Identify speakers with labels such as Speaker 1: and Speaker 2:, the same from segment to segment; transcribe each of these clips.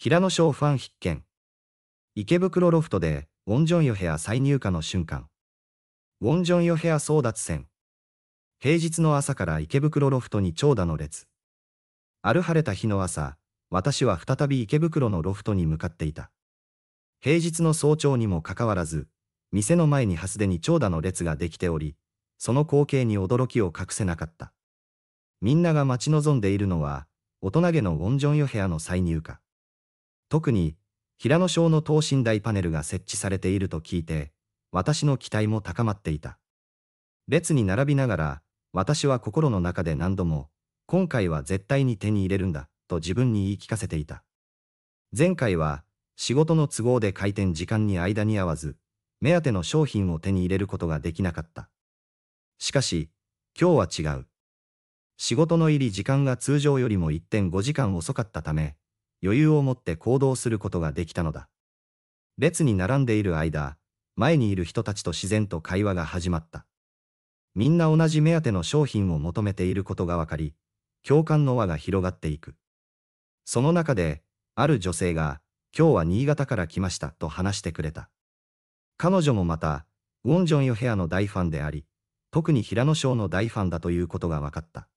Speaker 1: 平野翔ファン必見。池袋ロフトで、ウォンジョンヨヘア再入荷の瞬間。ウォンジョンヨヘア争奪戦。平日の朝から池袋ロフトに長蛇の列。ある晴れた日の朝、私は再び池袋のロフトに向かっていた。平日の早朝にもかかわらず、店の前にはすでに長蛇の列ができており、その光景に驚きを隠せなかった。みんなが待ち望んでいるのは、大人げのウォンジョンヨヘアの再入荷。特に、平野省の等身大パネルが設置されていると聞いて、私の期待も高まっていた。列に並びながら、私は心の中で何度も、今回は絶対に手に入れるんだ、と自分に言い聞かせていた。前回は、仕事の都合で開店時間に間に合わず、目当ての商品を手に入れることができなかった。しかし、今日は違う。仕事の入り時間が通常よりも1.5時間遅かったため、余裕を持って行動することができたのだ。列に並んでいる間、前にいる人たちと自然と会話が始まった。みんな同じ目当ての商品を求めていることがわかり、共感の輪が広がっていく。その中で、ある女性が、今日は新潟から来ましたと話してくれた。彼女もまた、ウォンジョンヨヘアの大ファンであり、特に平野省の大ファンだということが分かった。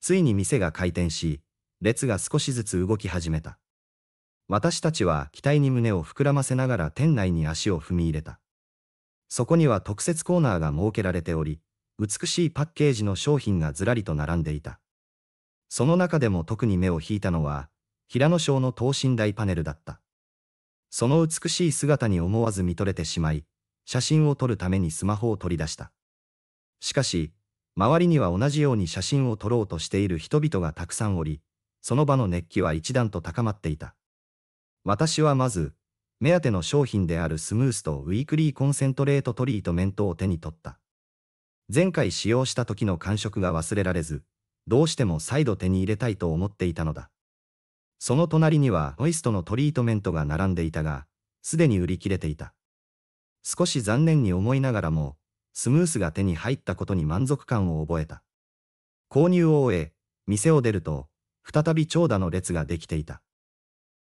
Speaker 1: ついに店が開店し、列が少しずつ動き始めた。私たちは期待に胸を膨らませながら店内に足を踏み入れた。そこには特設コーナーが設けられており、美しいパッケージの商品がずらりと並んでいた。その中でも特に目を引いたのは、平野省の等身大パネルだった。その美しい姿に思わず見とれてしまい、写真を撮るためにスマホを取り出した。しかし、周りには同じように写真を撮ろうとしている人々がたくさんおり、その場の熱気は一段と高まっていた。私はまず、目当ての商品であるスムースとウィークリーコンセントレートトリートメントを手に取った。前回使用した時の感触が忘れられず、どうしても再度手に入れたいと思っていたのだ。その隣にはオイストのトリートメントが並んでいたが、すでに売り切れていた。少し残念に思いながらも、スムースが手に入ったことに満足感を覚えた。購入を終え、店を出ると、再び長蛇の列ができていた。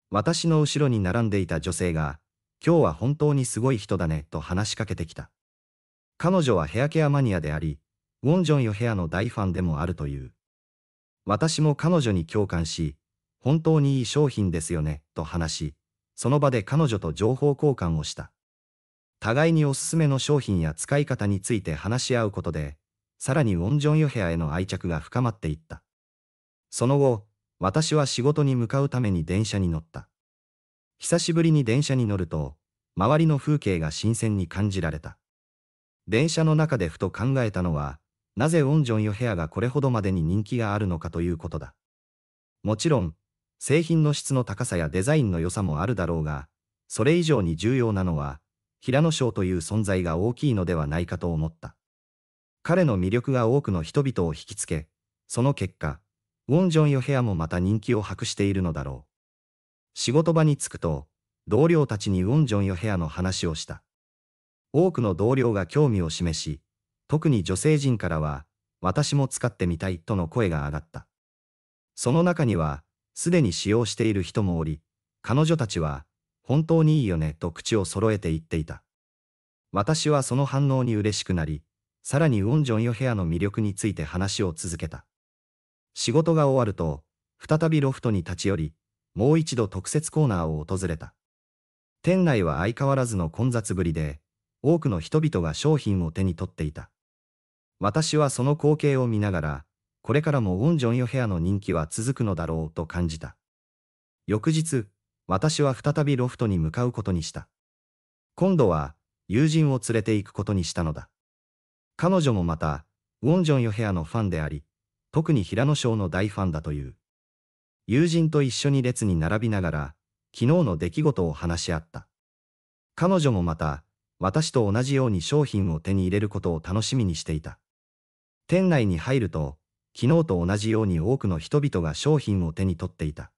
Speaker 1: 私の後ろに並んでいた女性が、今日は本当にすごい人だねと話しかけてきた。彼女はヘアケアマニアであり、ウォンジョンヨヘアの大ファンでもあるという。私も彼女に共感し、本当にいい商品ですよね、と話し、その場で彼女と情報交換をした。互いにおすすめの商品や使い方について話し合うことで、さらにウォンジョンヨヘアへの愛着が深まっていった。その後、私は仕事に向かうために電車に乗った。久しぶりに電車に乗ると、周りの風景が新鮮に感じられた。電車の中でふと考えたのは、なぜオンジョンヨヘアがこれほどまでに人気があるのかということだ。もちろん、製品の質の高さやデザインの良さもあるだろうが、それ以上に重要なのは、平野翔という存在が大きいのではないかと思った。彼の魅力が多くの人々を引きつけ、その結果、ウォンジョンヨヘアもまた人気を博しているのだろう。仕事場に着くと、同僚たちにウォンジョンヨヘアの話をした。多くの同僚が興味を示し、特に女性陣からは、私も使ってみたいとの声が上がった。その中には、すでに使用している人もおり、彼女たちは、本当にいいよねと口を揃えて言っていた。私はその反応に嬉しくなり、さらにウォンジョンヨヘアの魅力について話を続けた。仕事が終わると、再びロフトに立ち寄り、もう一度特設コーナーを訪れた。店内は相変わらずの混雑ぶりで、多くの人々が商品を手に取っていた。私はその光景を見ながら、これからもウォンジョンヨヘアの人気は続くのだろうと感じた。翌日、私は再びロフトに向かうことにした。今度は、友人を連れて行くことにしたのだ。彼女もまた、ウォンジョンヨヘアのファンであり、特に平野賞の大ファンだという。友人と一緒に列に並びながら、昨日の出来事を話し合った。彼女もまた、私と同じように商品を手に入れることを楽しみにしていた。店内に入ると、昨日と同じように多くの人々が商品を手に取っていた。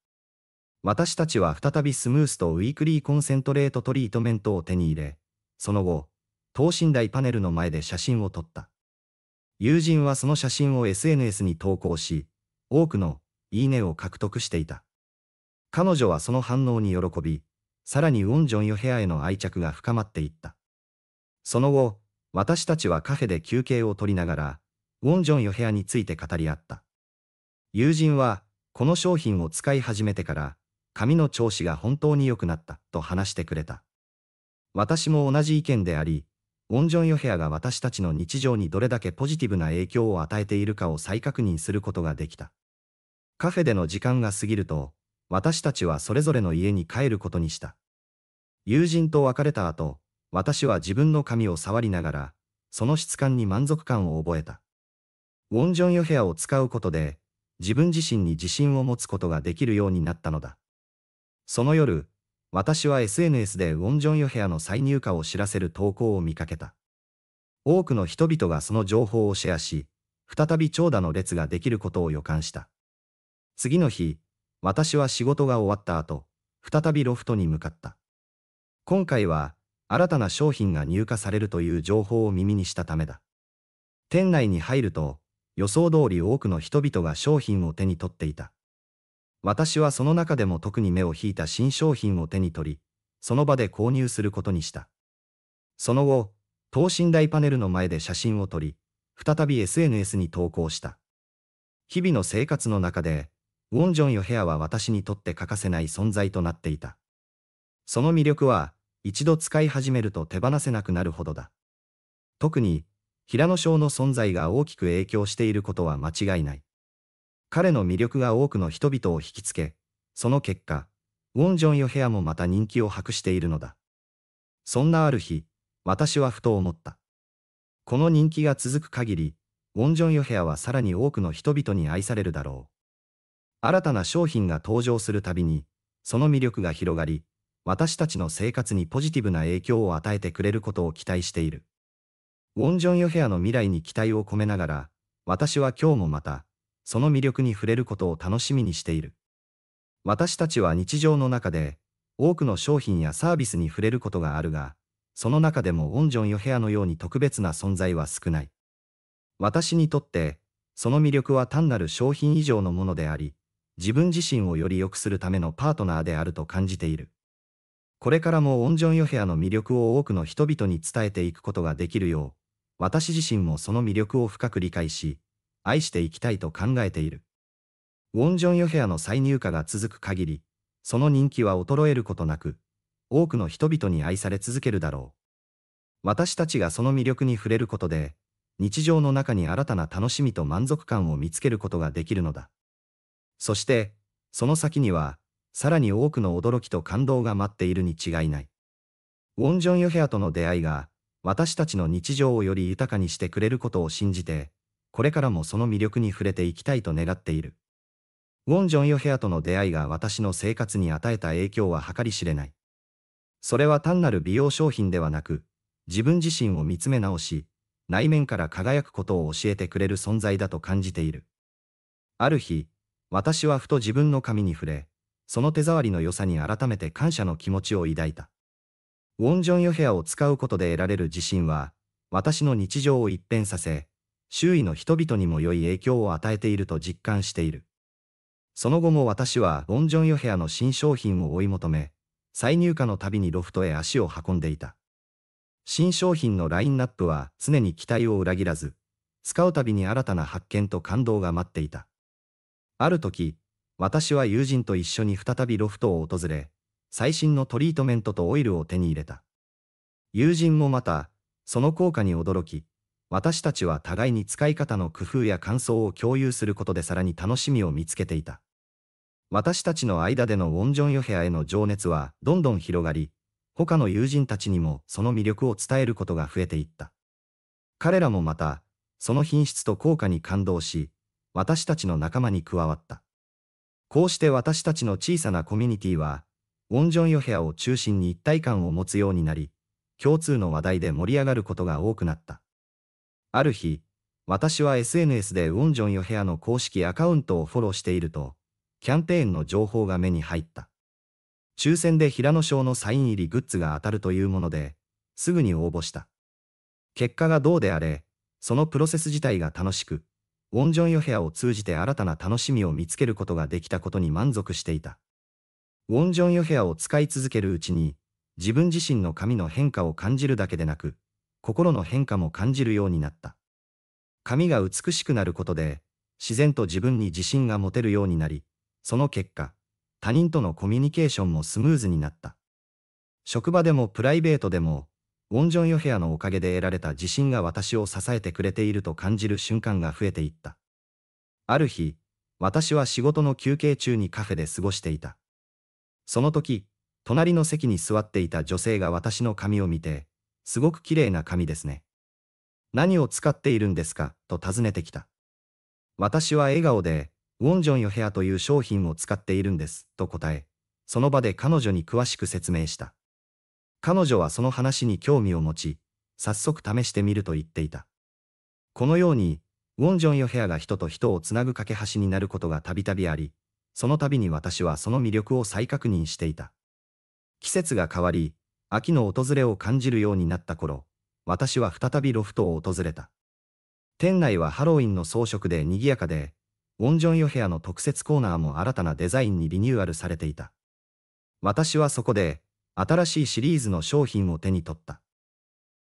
Speaker 1: 私たちは再びスムースとウィークリーコンセントレートトリートメントを手に入れ、その後、等身大パネルの前で写真を撮った。友人はその写真を SNS に投稿し、多くのいいねを獲得していた。彼女はその反応に喜び、さらにウォンジョンヨヘアへの愛着が深まっていった。その後、私たちはカフェで休憩を取りながら、ウォンジョンヨヘアについて語り合った。友人は、この商品を使い始めてから、髪の調子が本当に良くなったと話してくれた。私も同じ意見であり、ウォンジョン・ヨヘアが私たちの日常にどれだけポジティブな影響を与えているかを再確認することができた。カフェでの時間が過ぎると、私たちはそれぞれの家に帰ることにした。友人と別れた後、私は自分の髪を触りながら、その質感に満足感を覚えた。ウォンジョン・ヨヘアを使うことで、自分自身に自信を持つことができるようになったのだ。その夜、私は SNS でウォンジョンヨヘアの再入荷を知らせる投稿を見かけた。多くの人々がその情報をシェアし、再び長蛇の列ができることを予感した。次の日、私は仕事が終わった後、再びロフトに向かった。今回は、新たな商品が入荷されるという情報を耳にしたためだ。店内に入ると、予想通り多くの人々が商品を手に取っていた。私はその中でも特に目を引いた新商品を手に取り、その場で購入することにした。その後、等身大パネルの前で写真を撮り、再び SNS に投稿した。日々の生活の中で、ウォンジョンヨヘアは私にとって欠かせない存在となっていた。その魅力は、一度使い始めると手放せなくなるほどだ。特に、平野翔の存在が大きく影響していることは間違いない。彼の魅力が多くの人々を引きつけ、その結果、ウォンジョンヨヘアもまた人気を博しているのだ。そんなある日、私はふと思った。この人気が続く限り、ウォンジョンヨヘアはさらに多くの人々に愛されるだろう。新たな商品が登場するたびに、その魅力が広がり、私たちの生活にポジティブな影響を与えてくれることを期待している。ウォンジョンヨヘアの未来に期待を込めながら、私は今日もまた、その魅力に触れることを楽しみにしている。私たちは日常の中で、多くの商品やサービスに触れることがあるが、その中でもオンジョン・ヨヘアのように特別な存在は少ない。私にとって、その魅力は単なる商品以上のものであり、自分自身をより良くするためのパートナーであると感じている。これからもオンジョン・ヨヘアの魅力を多くの人々に伝えていくことができるよう、私自身もその魅力を深く理解し、愛していきたいと考えている。ウォン・ジョン・ヨヘアの再入荷が続く限り、その人気は衰えることなく、多くの人々に愛され続けるだろう。私たちがその魅力に触れることで、日常の中に新たな楽しみと満足感を見つけることができるのだ。そして、その先には、さらに多くの驚きと感動が待っているに違いない。ウォン・ジョン・ヨヘアとの出会いが、私たちの日常をより豊かにしてくれることを信じて、これからもその魅力に触れていきたいと願っている。ウォン・ジョン・ヨヘアとの出会いが私の生活に与えた影響は計り知れない。それは単なる美容商品ではなく、自分自身を見つめ直し、内面から輝くことを教えてくれる存在だと感じている。ある日、私はふと自分の髪に触れ、その手触りの良さに改めて感謝の気持ちを抱いた。ウォン・ジョン・ヨヘアを使うことで得られる自信は、私の日常を一変させ、周囲の人々にも良い影響を与えていると実感している。その後も私はボンジョンヨヘアの新商品を追い求め、再入荷のたびにロフトへ足を運んでいた。新商品のラインナップは常に期待を裏切らず、使うたびに新たな発見と感動が待っていた。ある時、私は友人と一緒に再びロフトを訪れ、最新のトリートメントとオイルを手に入れた。友人もまた、その効果に驚き、私たちは互いに使い方の工夫や感想を共有することでさらに楽しみを見つけていた。私たちの間でのウォンジョンヨヘアへの情熱はどんどん広がり、他の友人たちにもその魅力を伝えることが増えていった。彼らもまた、その品質と効果に感動し、私たちの仲間に加わった。こうして私たちの小さなコミュニティは、ウォンジョンヨヘアを中心に一体感を持つようになり、共通の話題で盛り上がることが多くなった。ある日、私は SNS でウォンジョンヨヘアの公式アカウントをフォローしていると、キャンペーンの情報が目に入った。抽選で平野賞のサイン入りグッズが当たるというもので、すぐに応募した。結果がどうであれ、そのプロセス自体が楽しく、ウォンジョンヨヘアを通じて新たな楽しみを見つけることができたことに満足していた。ウォンジョンヨヘアを使い続けるうちに、自分自身の髪の変化を感じるだけでなく、心の変化も感じるようになった。髪が美しくなることで、自然と自分に自信が持てるようになり、その結果、他人とのコミュニケーションもスムーズになった。職場でもプライベートでも、ウォンジョン・ヨヘアのおかげで得られた自信が私を支えてくれていると感じる瞬間が増えていった。ある日、私は仕事の休憩中にカフェで過ごしていた。その時、隣の席に座っていた女性が私の髪を見て、すごく綺麗な紙ですね。何を使っているんですかと尋ねてきた。私は笑顔で、ウォンジョンヨヘアという商品を使っているんです、と答え、その場で彼女に詳しく説明した。彼女はその話に興味を持ち、早速試してみると言っていた。このように、ウォンジョンヨヘアが人と人をつなぐ架け橋になることがたびたびあり、その度に私はその魅力を再確認していた。季節が変わり、秋の訪れを感じるようになった頃、私は再びロフトを訪れた。店内はハロウィンの装飾で賑やかで、ウォンジョンヨヘアの特設コーナーも新たなデザインにリニューアルされていた。私はそこで、新しいシリーズの商品を手に取った。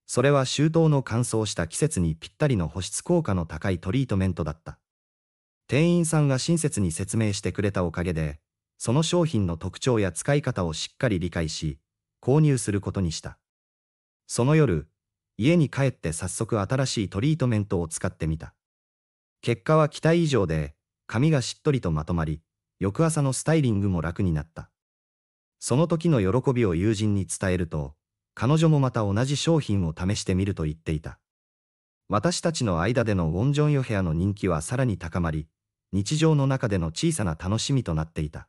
Speaker 1: それは周到の乾燥した季節にぴったりの保湿効果の高いトリートメントだった。店員さんが親切に説明してくれたおかげで、その商品の特徴や使い方をしっかり理解し、購入することにした。その夜、家に帰って早速新しいトリートメントを使ってみた。結果は期待以上で、髪がしっとりとまとまり、翌朝のスタイリングも楽になった。その時の喜びを友人に伝えると、彼女もまた同じ商品を試してみると言っていた。私たちの間でのウォンジョンヨヘアの人気はさらに高まり、日常の中での小さな楽しみとなっていた。